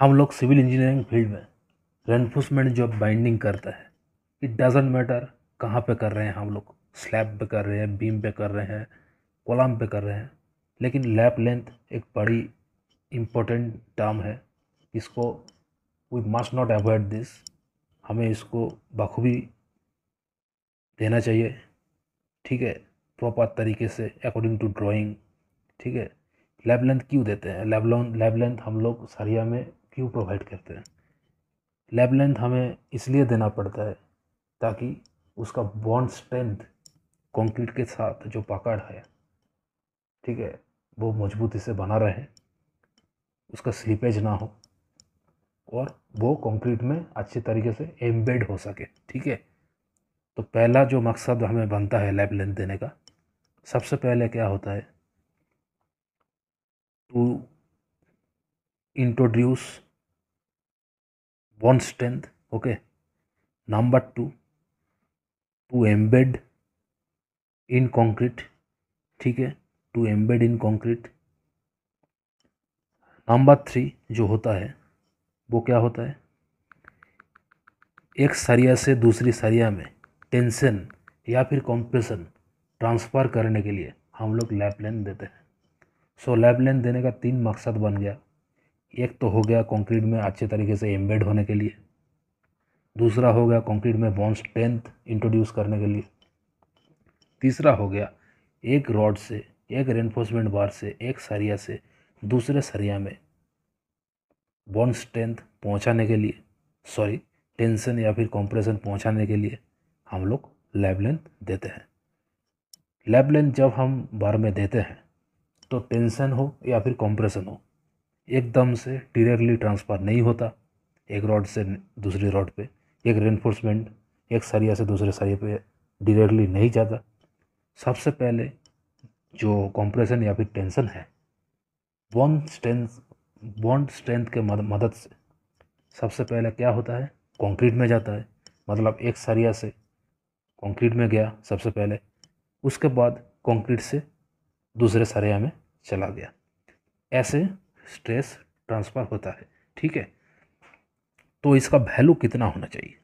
हम लोग civil engineering field में रेनफोर्समेंट जॉब बाइंडिंग करता है इट डजेंट मैटर कहाँ पे कर रहे हैं हम लोग स्लैब पे कर रहे हैं बीम पे कर रहे हैं कोलम पे कर रहे हैं लेकिन लैप लेंथ एक बड़ी इम्पोर्टेंट टर्म है इसको we must not avoid this हमें इसको बखूबी देना चाहिए ठीक है प्रॉपर तरीके से अकॉर्डिंग टू ड्राइंग ठीक है लैब लेंथ क्यों देते हैं लैब लैब लेंथ हम लोग सरिया में क्यों प्रोवाइड करते हैं लैब लेंथ हमें इसलिए देना पड़ता है ताकि उसका बॉन्ड स्ट्रेंथ कंक्रीट के साथ जो पकड़ है ठीक है वो मजबूती से बना रहे उसका स्लीपेज ना हो और वो कंक्रीट में अच्छे तरीके से एम्बेड हो सके ठीक है तो पहला जो मकसद हमें बनता है लैब लेंथ देने का सबसे पहले क्या होता है to introduce one strength okay number two to embed in concrete ठीक है to embed in concrete number three जो होता है वो क्या होता है एक सरिया से दूसरी सरिया में टेंशन या फिर कॉम्प्रेशन ट्रांसफ़र करने के लिए हम लोग लैप लेन देते हैं सो लैप लेन देने का तीन मकसद बन गया एक तो हो गया कंक्रीट में अच्छे तरीके से एम्बेड होने के लिए दूसरा हो गया कंक्रीट में बॉन्ड स्ट्रेंथ इंट्रोड्यूस करने के लिए तीसरा हो गया एक रॉड से एक रेनफोर्समेंट बार से एक सरिया से दूसरे सरिया में बॉन्ड स्ट्रेंथ पहुंचाने के लिए सॉरी टेंशन या फिर कंप्रेशन पहुंचाने के लिए हम लोग लैब लेंथ देते हैं लैब लेंथ जब हम बार में देते हैं तो टेंशन हो या फिर कंप्रेशन हो एकदम से डिरेक्टली ट्रांसफ़र नहीं होता एक रॉड से दूसरे रॉड पे एक रेनफोर्समेंट एक सरिया से दूसरे सरिया पे डिरेक्टली नहीं जाता सबसे पहले जो कंप्रेशन या फिर टेंशन है बॉन्ड स्ट्रेंथ बॉन्ड स्ट्रेंथ के मदद से सबसे पहले क्या होता है कंक्रीट में जाता है मतलब एक सरिया से कंक्रीट में गया सबसे पहले उसके बाद कंक्रीट से दूसरे सरिया में चला गया ऐसे स्ट्रेस ट्रांसफ़र होता है ठीक है तो इसका वैल्यू कितना होना चाहिए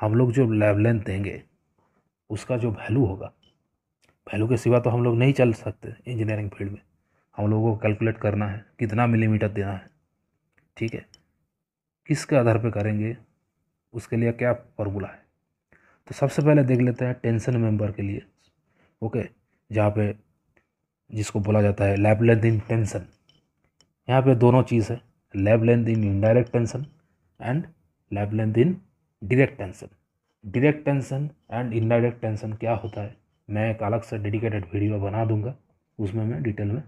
हम लोग जो लेव लेंथ देंगे उसका जो वैल्यू होगा वैल्यू के सिवा तो हम लोग नहीं चल सकते इंजीनियरिंग फील्ड में हम लोगों को कैलकुलेट करना है कितना मिलीमीटर देना है ठीक है किसके आधार पर करेंगे उसके लिए क्या फॉर्मूला है तो सबसे पहले देख लेते हैं टेंशन मेंबर के लिए ओके जहाँ पे जिसको बोला जाता है लैब लेंथ इन टेंशन यहाँ पे दोनों चीज़ है lap length in indirect tension and lap length in direct tension direct tension and indirect tension क्या होता है मैं एक अलग से डेडिकेटेड वीडियो बना दूंगा उसमें मैं डिटेल में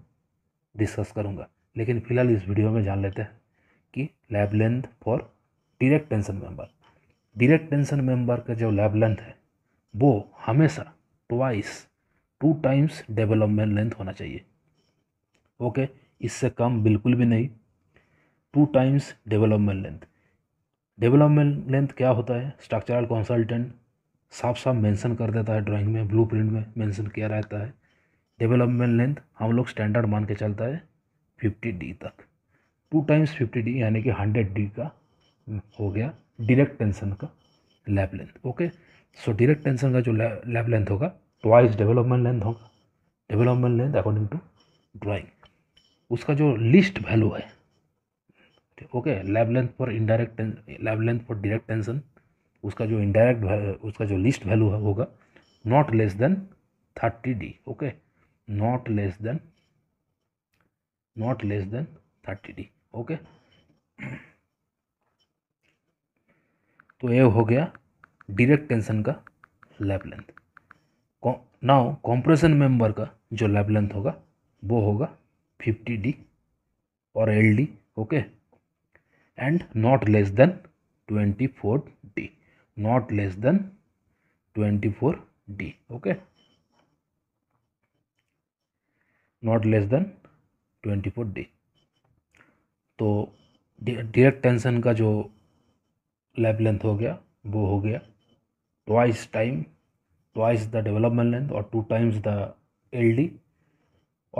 डिस्कस करूंगा लेकिन फिलहाल इस वीडियो में जान लेते हैं कि lap length for direct tension member direct tension member का जो लेब लेंथ है वो हमेशा twice two times development length होना चाहिए ओके इससे कम बिल्कुल भी नहीं two times development length development length क्या होता है स्ट्रक्चरल कंसल्टेंट साफ साफ मेंशन कर देता है ड्राइंग में ब्लू प्रिंट में मेंशन किया रहता है डेवलपमेंट लेंथ हम लोग स्टैंडर्ड मान के चलता है फिफ्टी डी तक टू टाइम्स फिफ्टी डी यानी कि हंड्रेड डी का हो गया डायरेक्ट टेंशन का lap length okay so direct tension का जो लैब लेंथ होगा ट्वाइस डेवलपमेंट लेंथ होगा development length according to drawing उसका जो लिस्ट वैल्यू है okay lap length for indirect lap length for direct tension उसका जो इनडायरेक्ट उसका जो लिस्ट वैल्यू है होगा not less than thirty D okay not less than not less than thirty D okay तो ये हो गया डायरेक्ट टेंशन का lap length now compression member का जो लैब लेंथ होगा वो होगा फिफ्टी डी और L D okay and not less than twenty four D not less than twenty four D okay not less than twenty four D तो direct tension का जो lap length हो गया वो हो गया twice time twice the development length और two times the L D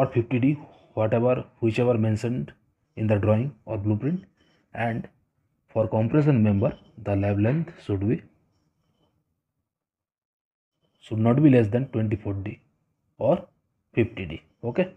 और fifty D whatever whichever mentioned in the drawing or blueprint and for compression member the lab length should be should not be less than 24d or 50d okay